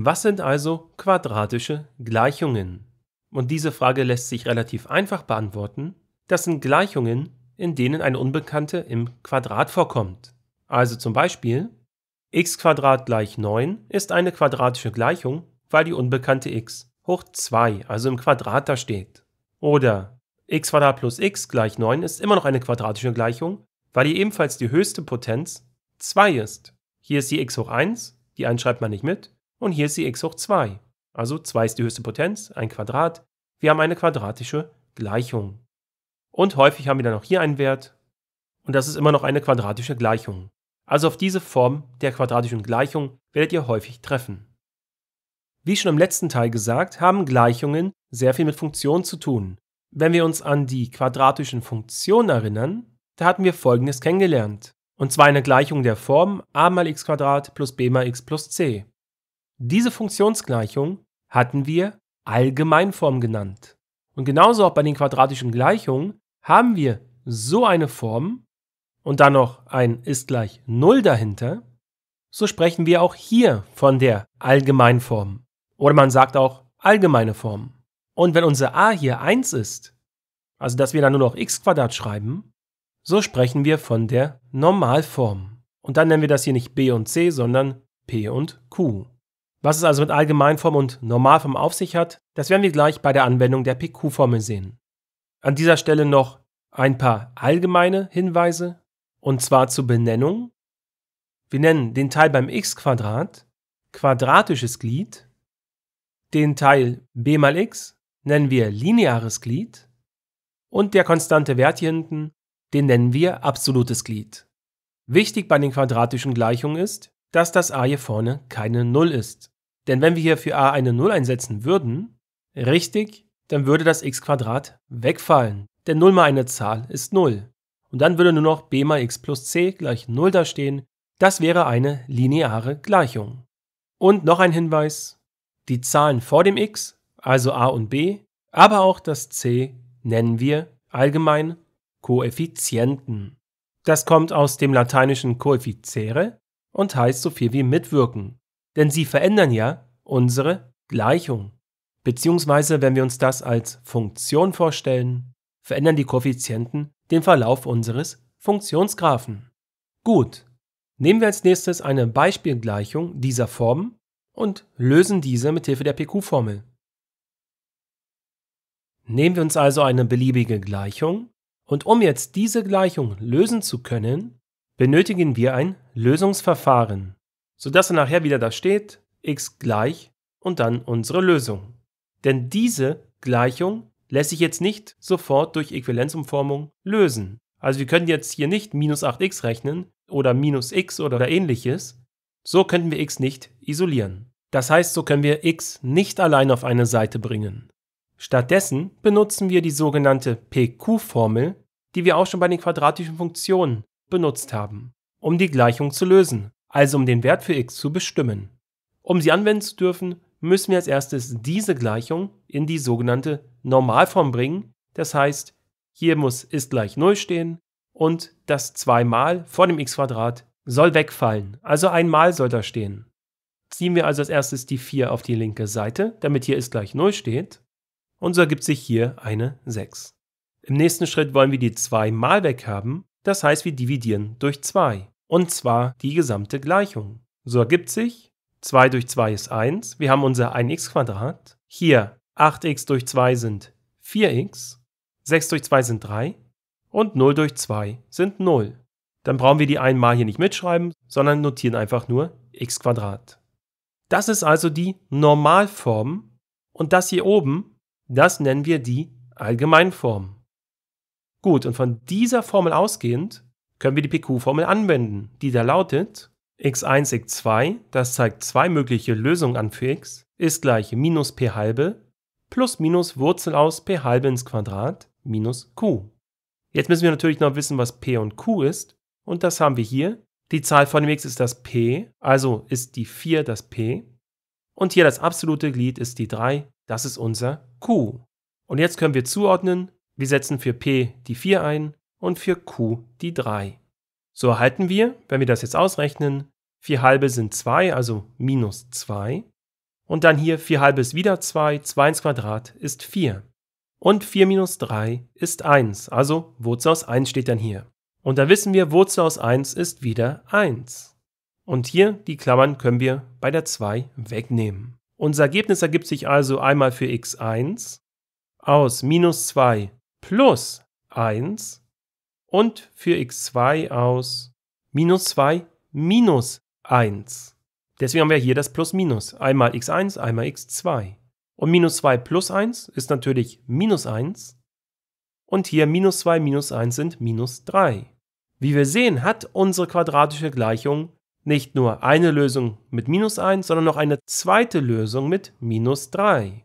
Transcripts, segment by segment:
Was sind also quadratische Gleichungen? Und diese Frage lässt sich relativ einfach beantworten. Das sind Gleichungen, in denen eine Unbekannte im Quadrat vorkommt. Also zum Beispiel x gleich 9 ist eine quadratische Gleichung, weil die Unbekannte x hoch 2, also im Quadrat da steht. Oder x plus x gleich 9 ist immer noch eine quadratische Gleichung, weil hier ebenfalls die höchste Potenz 2 ist. Hier ist die x hoch 1, die 1 schreibt man nicht mit, und hier ist die x hoch 2. Also 2 ist die höchste Potenz, ein Quadrat. Wir haben eine quadratische Gleichung. Und häufig haben wir dann auch hier einen Wert. Und das ist immer noch eine quadratische Gleichung. Also auf diese Form der quadratischen Gleichung werdet ihr häufig treffen. Wie schon im letzten Teil gesagt, haben Gleichungen sehr viel mit Funktionen zu tun. Wenn wir uns an die quadratischen Funktionen erinnern, da hatten wir folgendes kennengelernt. Und zwar eine Gleichung der Form a mal x plus b mal x plus c. Diese Funktionsgleichung hatten wir Allgemeinform genannt. Und genauso auch bei den quadratischen Gleichungen haben wir so eine Form und dann noch ein ist gleich 0 dahinter, so sprechen wir auch hier von der Allgemeinform. Oder man sagt auch allgemeine Form. Und wenn unser a hier 1 ist, also dass wir dann nur noch x Quadrat schreiben, so sprechen wir von der Normalform. Und dann nennen wir das hier nicht b und c, sondern p und q. Was es also mit Allgemeinform und Normalform auf sich hat, das werden wir gleich bei der Anwendung der PQ-Formel sehen. An dieser Stelle noch ein paar allgemeine Hinweise, und zwar zur Benennung. Wir nennen den Teil beim x-Quadrat quadratisches Glied, den Teil b mal x nennen wir lineares Glied und der konstante Wert hier hinten, den nennen wir absolutes Glied. Wichtig bei den quadratischen Gleichungen ist, dass das a hier vorne keine 0 ist. Denn wenn wir hier für a eine 0 einsetzen würden, richtig, dann würde das x wegfallen. Denn 0 mal eine Zahl ist 0. Und dann würde nur noch b mal x plus c gleich 0 dastehen. Das wäre eine lineare Gleichung. Und noch ein Hinweis, die Zahlen vor dem x, also a und b, aber auch das c nennen wir allgemein Koeffizienten. Das kommt aus dem lateinischen coefficere, und heißt so viel wie mitwirken. Denn sie verändern ja unsere Gleichung. Beziehungsweise, wenn wir uns das als Funktion vorstellen, verändern die Koeffizienten den Verlauf unseres Funktionsgraphen. Gut, nehmen wir als nächstes eine Beispielgleichung dieser Form und lösen diese mit Hilfe der PQ-Formel. Nehmen wir uns also eine beliebige Gleichung und um jetzt diese Gleichung lösen zu können, benötigen wir ein Lösungsverfahren, sodass nachher wieder da steht x gleich und dann unsere Lösung. Denn diese Gleichung lässt sich jetzt nicht sofort durch Äquivalenzumformung lösen. Also wir können jetzt hier nicht minus 8x rechnen oder minus x oder ähnliches. So könnten wir x nicht isolieren. Das heißt, so können wir x nicht allein auf eine Seite bringen. Stattdessen benutzen wir die sogenannte PQ-Formel, die wir auch schon bei den quadratischen Funktionen benutzt haben, um die Gleichung zu lösen, also um den Wert für x zu bestimmen. Um sie anwenden zu dürfen, müssen wir als erstes diese Gleichung in die sogenannte Normalform bringen, das heißt, hier muss ist gleich 0 stehen und das 2 mal vor dem x soll wegfallen, also einmal soll da stehen. Ziehen wir also als erstes die 4 auf die linke Seite, damit hier ist gleich 0 steht und so ergibt sich hier eine 6. Im nächsten Schritt wollen wir die 2 mal weghaben das heißt, wir dividieren durch 2. Und zwar die gesamte Gleichung. So ergibt sich 2 durch 2 ist 1. Wir haben unser 1x. Hier 8x durch 2 sind 4x. 6 durch 2 sind 3. Und 0 durch 2 sind 0. Dann brauchen wir die einmal hier nicht mitschreiben, sondern notieren einfach nur x. Das ist also die Normalform. Und das hier oben, das nennen wir die Allgemeinform. Gut, und von dieser Formel ausgehend können wir die PQ-Formel anwenden, die da lautet x1, x2, das zeigt zwei mögliche Lösungen an für x, ist gleich minus p halbe plus minus Wurzel aus p halbe ins Quadrat minus q. Jetzt müssen wir natürlich noch wissen, was p und q ist und das haben wir hier. Die Zahl von dem x ist das p, also ist die 4 das p und hier das absolute Glied ist die 3, das ist unser q. Und jetzt können wir zuordnen, wir setzen für P die 4 ein und für Q die 3. So erhalten wir, wenn wir das jetzt ausrechnen, 4 halbe sind 2, also minus 2. Und dann hier 4 halbe ist wieder 2, 2 ins Quadrat ist 4. Und 4 minus 3 ist 1, also Wurzel aus 1 steht dann hier. Und da wissen wir, Wurzel aus 1 ist wieder 1. Und hier die Klammern können wir bei der 2 wegnehmen. Unser Ergebnis ergibt sich also einmal für x1 aus minus 2 plus 1 und für x2 aus minus 2 minus 1. Deswegen haben wir hier das Plus-Minus. Einmal x1, einmal x2. Und minus 2 plus 1 ist natürlich minus 1. Und hier minus 2 minus 1 sind minus 3. Wie wir sehen, hat unsere quadratische Gleichung nicht nur eine Lösung mit minus 1, sondern noch eine zweite Lösung mit minus 3.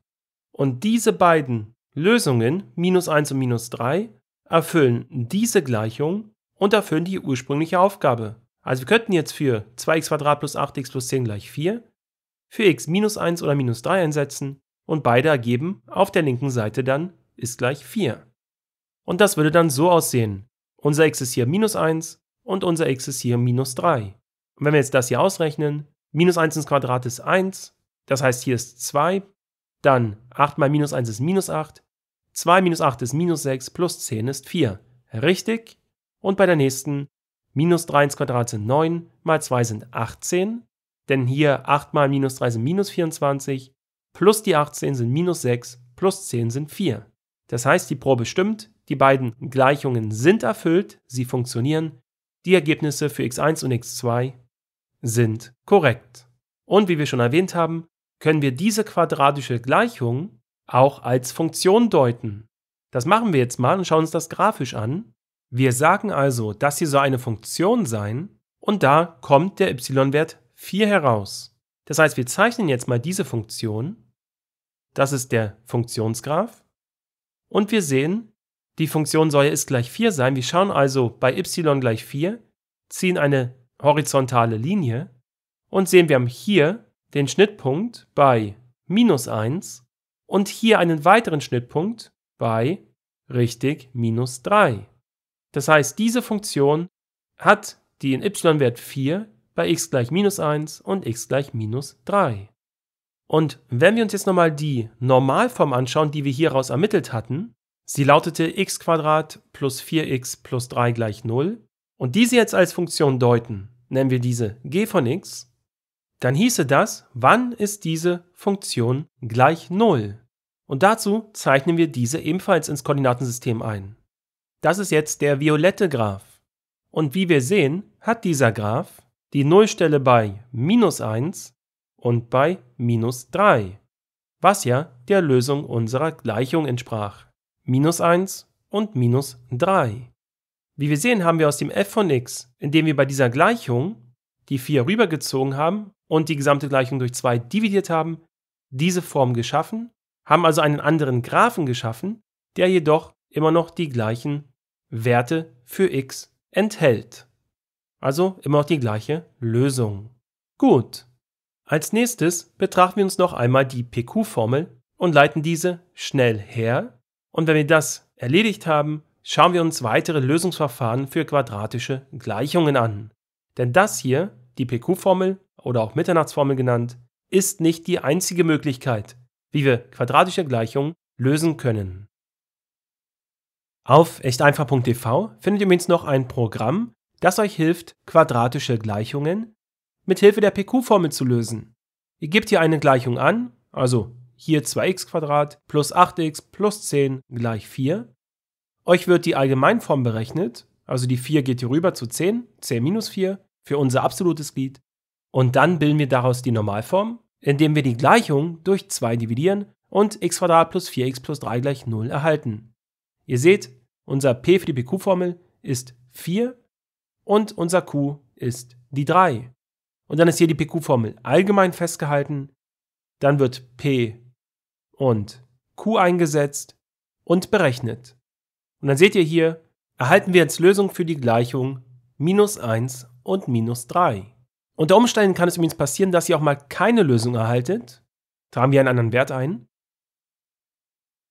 Und diese beiden Lösungen minus 1 und minus 3 erfüllen diese Gleichung und erfüllen die ursprüngliche Aufgabe. Also wir könnten jetzt für 2x plus 8x plus 10 gleich 4 für x minus 1 oder minus 3 einsetzen und beide ergeben auf der linken Seite dann ist gleich 4. Und das würde dann so aussehen. Unser x ist hier minus 1 und unser x ist hier minus 3. Und wenn wir jetzt das hier ausrechnen, minus 1 ins Quadrat ist 1, das heißt hier ist 2, dann 8 mal minus 1 ist minus 8 2 minus 8 ist minus 6 plus 10 ist 4. Richtig. Und bei der nächsten minus 3 ins Quadrat sind 9 mal 2 sind 18. Denn hier 8 mal minus 3 sind minus 24. Plus die 18 sind minus 6 plus 10 sind 4. Das heißt, die Probe stimmt, die beiden Gleichungen sind erfüllt, sie funktionieren, die Ergebnisse für x1 und x2 sind korrekt. Und wie wir schon erwähnt haben, können wir diese quadratische Gleichung auch als Funktion deuten. Das machen wir jetzt mal und schauen uns das grafisch an. Wir sagen also, das hier soll eine Funktion sein und da kommt der y-Wert 4 heraus. Das heißt, wir zeichnen jetzt mal diese Funktion. Das ist der Funktionsgraph. Und wir sehen, die Funktion soll ist gleich 4 sein. Wir schauen also bei y gleich 4, ziehen eine horizontale Linie und sehen, wir haben hier den Schnittpunkt bei minus 1 und hier einen weiteren Schnittpunkt bei richtig minus 3. Das heißt, diese Funktion hat den y-Wert 4 bei x gleich minus 1 und x gleich minus 3. Und wenn wir uns jetzt nochmal die Normalform anschauen, die wir hieraus ermittelt hatten, sie lautete x plus 4x plus 3 gleich 0 und diese jetzt als Funktion deuten, nennen wir diese g von x dann hieße das, wann ist diese Funktion gleich 0? Und dazu zeichnen wir diese ebenfalls ins Koordinatensystem ein. Das ist jetzt der violette Graph. Und wie wir sehen, hat dieser Graph die Nullstelle bei minus 1 und bei minus 3, was ja der Lösung unserer Gleichung entsprach. Minus 1 und minus 3. Wie wir sehen, haben wir aus dem f von x, indem wir bei dieser Gleichung die 4 rübergezogen haben, und die gesamte Gleichung durch 2 dividiert haben, diese Form geschaffen, haben also einen anderen Graphen geschaffen, der jedoch immer noch die gleichen Werte für x enthält. Also immer noch die gleiche Lösung. Gut. Als nächstes betrachten wir uns noch einmal die PQ-Formel und leiten diese schnell her. Und wenn wir das erledigt haben, schauen wir uns weitere Lösungsverfahren für quadratische Gleichungen an. Denn das hier die PQ-Formel oder auch Mitternachtsformel genannt, ist nicht die einzige Möglichkeit, wie wir quadratische Gleichungen lösen können. Auf echteinfach.tv findet ihr übrigens noch ein Programm, das euch hilft, quadratische Gleichungen mit Hilfe der PQ-Formel zu lösen. Ihr gebt hier eine Gleichung an, also hier 2x plus 8x plus 10 gleich 4. Euch wird die Allgemeinform berechnet, also die 4 geht hier rüber zu 10, 10 minus 4 für unser absolutes Glied und dann bilden wir daraus die Normalform, indem wir die Gleichung durch 2 dividieren und x plus 4x plus 3 gleich 0 erhalten. Ihr seht, unser p für die PQ-Formel ist 4 und unser q ist die 3. Und dann ist hier die PQ-Formel allgemein festgehalten, dann wird p und q eingesetzt und berechnet. Und dann seht ihr hier, erhalten wir als Lösung für die Gleichung minus 1 und minus 3. Unter Umständen kann es übrigens passieren, dass ihr auch mal keine Lösung erhaltet. Tragen wir einen anderen Wert ein.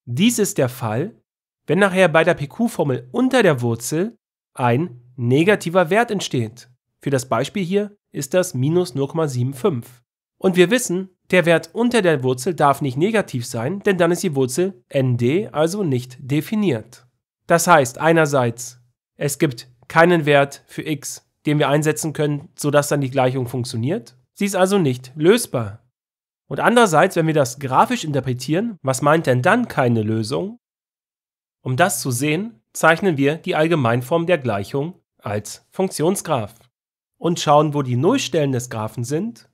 Dies ist der Fall, wenn nachher bei der PQ-Formel unter der Wurzel ein negativer Wert entsteht. Für das Beispiel hier ist das minus 0,75. Und wir wissen, der Wert unter der Wurzel darf nicht negativ sein, denn dann ist die Wurzel nd also nicht definiert. Das heißt einerseits, es gibt keinen Wert für x den wir einsetzen können, sodass dann die Gleichung funktioniert. Sie ist also nicht lösbar. Und andererseits, wenn wir das grafisch interpretieren, was meint denn dann keine Lösung? Um das zu sehen, zeichnen wir die Allgemeinform der Gleichung als Funktionsgraph und schauen, wo die Nullstellen des Graphen sind.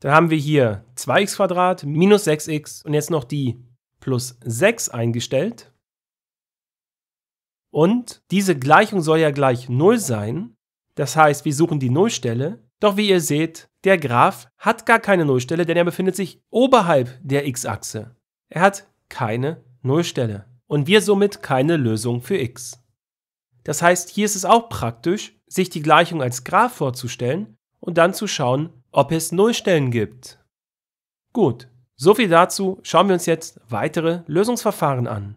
Dann haben wir hier 2x minus 6x und jetzt noch die plus 6 eingestellt. Und diese Gleichung soll ja gleich 0 sein. Das heißt, wir suchen die Nullstelle. Doch wie ihr seht, der Graph hat gar keine Nullstelle, denn er befindet sich oberhalb der x-Achse. Er hat keine Nullstelle und wir somit keine Lösung für x. Das heißt, hier ist es auch praktisch, sich die Gleichung als Graph vorzustellen und dann zu schauen, ob es Nullstellen gibt. Gut, soviel dazu, schauen wir uns jetzt weitere Lösungsverfahren an.